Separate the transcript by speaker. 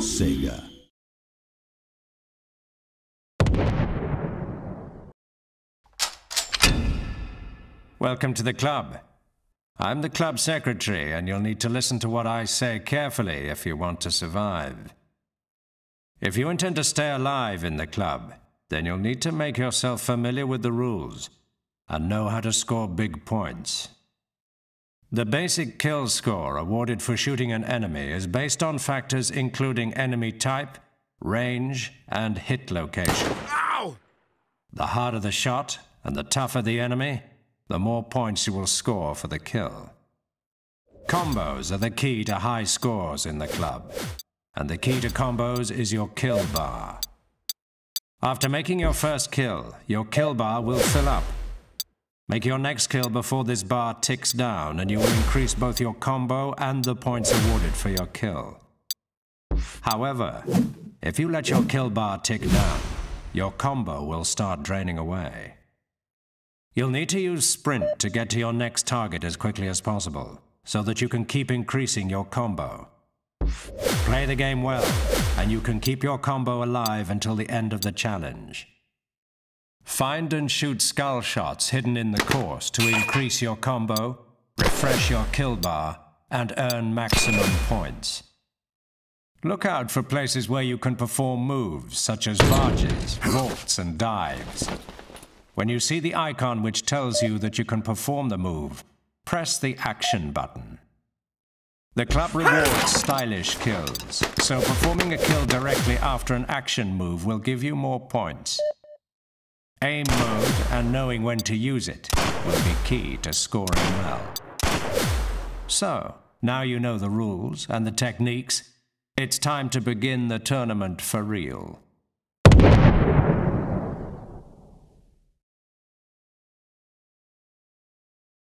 Speaker 1: Sega. Welcome to the club. I'm the club secretary, and you'll need to listen to what I say carefully if you want to survive. If you intend to stay alive in the club, then you'll need to make yourself familiar with the rules and know how to score big points. The basic kill score awarded for shooting an enemy is based on factors including enemy type, range, and hit location. Ow! The harder the shot and the tougher the enemy, the more points you will score for the kill. Combos are the key to high scores in the club, and the key to combos is your kill bar. After making your first kill, your kill bar will fill up Make your next kill before this bar ticks down, and you will increase both your combo and the points awarded for your kill. However, if you let your kill bar tick down, your combo will start draining away. You'll need to use sprint to get to your next target as quickly as possible, so that you can keep increasing your combo. Play the game well, and you can keep your combo alive until the end of the challenge. Find and shoot skull shots hidden in the course to increase your combo, refresh your kill bar, and earn maximum points. Look out for places where you can perform moves such as barges, vaults, and dives. When you see the icon which tells you that you can perform the move, press the action button. The club rewards stylish kills, so performing a kill directly after an action move will give you more points. Aim mode and knowing when to use it will be key to scoring well. So, now you know the rules and the techniques, it's time to begin the tournament for real.